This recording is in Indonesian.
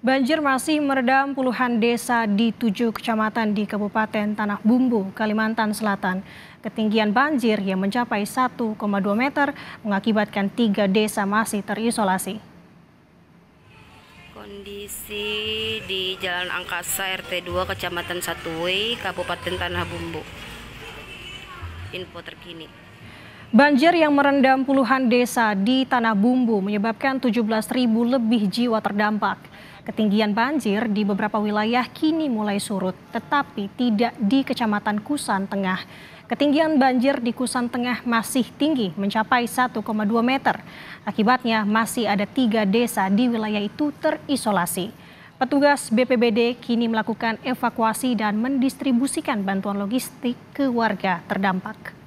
Banjir masih meredam puluhan desa di tujuh kecamatan di Kabupaten Tanah Bumbu, Kalimantan Selatan. Ketinggian banjir yang mencapai 1,2 meter mengakibatkan tiga desa masih terisolasi. Kondisi di Jalan Angkasa RT2 Kecamatan Satui, Kabupaten Tanah Bumbu. Info terkini. Banjir yang merendam puluhan desa di Tanah Bumbu menyebabkan 17 ribu lebih jiwa terdampak. Ketinggian banjir di beberapa wilayah kini mulai surut, tetapi tidak di Kecamatan Kusan Tengah. Ketinggian banjir di Kusan Tengah masih tinggi, mencapai 1,2 meter. Akibatnya masih ada tiga desa di wilayah itu terisolasi. Petugas BPBD kini melakukan evakuasi dan mendistribusikan bantuan logistik ke warga terdampak.